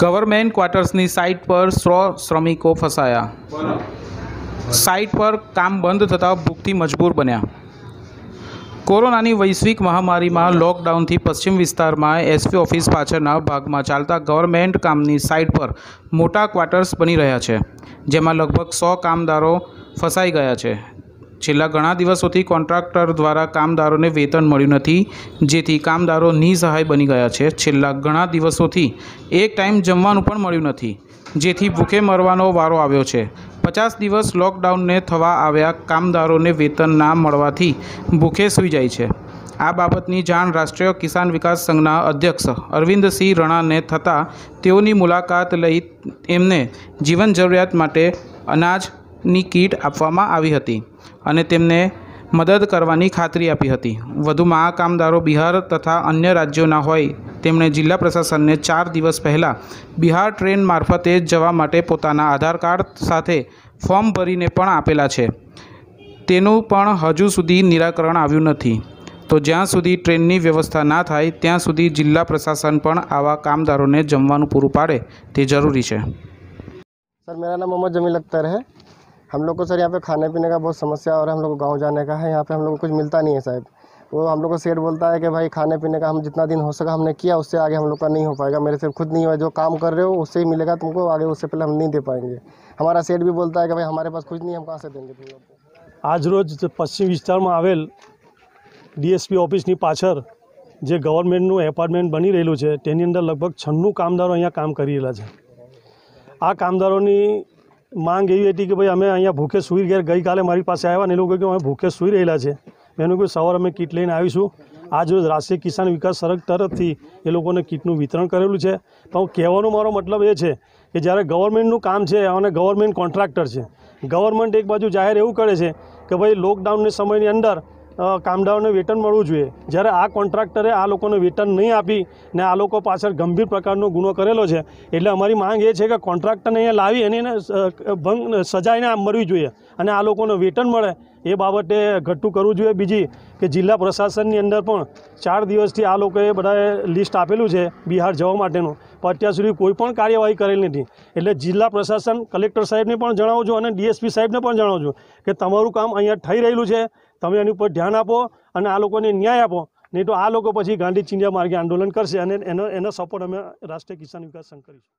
government ક્વાર્ટર્સની site પર સો શ્રમિકો ફસાયા સાઇટ પર કામ બંધ થતાં ભૂખથી મજબૂર બન્યા કોરોનાની વૈશ્વિક મહામારીમાં લોકડાઉનથી પશ્ચિમ વિસ્તારમાં એસપી ઓફિસ પાછળના ભાગમાં ચાલતા ગવર્મેન્ટ કામની સાઇટ પર મોટા ક્વાર્ટર્સ બની રહ્યા છે જેમાં લગભગ સો કામદારો ફસાઈ ગયા છે છેલ્લા ઘણા દિવસોથી કોન્ટ્રાક્ટર દ્વારા કામદારોને વેતન મળ્યું નથી જેથી કામદારો નિસહાય બની ગયા છે છેલ્લા ઘણા દિવસોથી એક ટાઈમ જમવાનું પણ મળ્યું નથી જેથી ભૂખે મરવાનો વારો આવ્યો છે પચાસ દિવસ લોકડાઉનને થવા આવ્યા કામદારોને વેતન ના મળવાથી ભૂખે સૂઈ જાય છે આ બાબતની જાણ રાષ્ટ્રીય કિસાન વિકાસ સંઘના અધ્યક્ષ અરવિંદસિંહ રણાને થતાં તેઓની મુલાકાત લઈ એમને જીવન જરૂરિયાત માટે અનાજ ની કીટ આપવામાં આવી હતી અને તેમને મદદ કરવાની ખાતરી આપી હતી વધુમાં આ કામદારો બિહાર તથા અન્ય રાજ્યોના હોય તેમણે જિલ્લા પ્રશાસનને ચાર દિવસ પહેલાં બિહાર ટ્રેન મારફતે જવા માટે પોતાના આધાર કાર્ડ સાથે ફોર્મ ભરીને પણ આપેલા છે તેનું પણ હજુ સુધી નિરાકરણ આવ્યું નથી તો જ્યાં સુધી ટ્રેનની વ્યવસ્થા ના થાય ત્યાં સુધી જિલ્લા પ્રશાસન પણ આવા કામદારોને જમવાનું પૂરું પાડે તે જરૂરી છે સર મેરા નામ મોહમ્મદ જમીલ અખ્તર હૈ हम लोग को सर यहाँ पे खाने पीने का बहुत समस्या हो रहा है हम लोग को गाँव जाने का है यहाँ पे हम लोग को कुछ मिलता नहीं है साहब वो हम लोग को सेठ बोलता है कि भाई खाने पीने का हम जितना दिन हो सका हमने किया उससे आगे हम लोग का नहीं हो पाएगा मेरे से खुद नहीं हुआ जो काम कर रहे हो उससे ही मिलेगा तुमको आगे उससे पहले हम नहीं दे पाएंगे हमारा सेठ भी बोलता है कि भाई हमारे पास कुछ नहीं हम कहाँ से देंगे तुम लोग पश्चिम विस्तार में आएल डी एस पी ऑफिस જે ગવર્મેન્ટનું એપાર્ટમેન્ટ બની बनी છે તેની અંદર લગભગ છન્નું કામદારો અહીંયા કામ आ कामदारों છે માંગ એવી હતી કે ભાઈ અમે અહીંયા ભૂખે સુઈ ગયા ગઈકાલે મારી પાસે આવ્યા ને એ લોકો કે અમે ભૂખે સુઈ રહેલા છે એનું કોઈ સવારે અમે કીટ લઈને આવીશું આજ રોજ રાષ્ટ્રીય કિસાન વિકાસ સરક તરફથી એ લોકોને કીટનું વિતરણ કરેલું છે તો કહેવાનો મારો મતલબ એ છે કે જ્યારે ગવર્મેન્ટનું કામ છે અને ગવર્મેન્ટ કોન્ટ્રાક્ટર છે ગવર્મેન્ટ એક બાજુ જાહેર એવું કરે છે કે ભાઈ લોકડાઉનની સમયની અંદર કામદારોને વેતન મળવું જોઈએ જ્યારે આ કોન્ટ્રાક્ટરે આ લોકોને વેતન નહીં આપી ને આ લોકો પાછળ ગંભીર પ્રકારનો ગુનો કરેલો છે એટલે અમારી માંગ એ છે કે કોન્ટ્રાક્ટરને અહીંયા લાવી અને એને ભંગ સજાઈને આમ મળવી જોઈએ અને આ લોકોને વેતન મળે એ બાબતે ઘટતું કરવું જોઈએ બીજી કે જિલ્લા પ્રશાસનની અંદર પણ ચાર દિવસથી આ લોકોએ બધાએ લિસ્ટ આપેલું છે બિહાર જવા માટેનું પણ અત્યાર સુધી કોઈ પણ કાર્યવાહી કરેલી નથી એટલે જિલ્લા પ્રશાસન કલેક્ટર સાહેબને પણ જણાવજો અને ડીએસપી સાહેબને પણ જણાવજો કે તમારું કામ અહીંયા થઈ રહેલું છે તમે એની ઉપર ધ્યાન આપો અને આ લોકોને ન્યાય આપો નહીં તો આ લોકો પછી ગાંધી ચિંધ્યા માર્ગે આંદોલન કરશે અને એનો એનો સપોર્ટ અમે રાષ્ટ્રીય કિસાન વિકાસ સંઘ કરીશું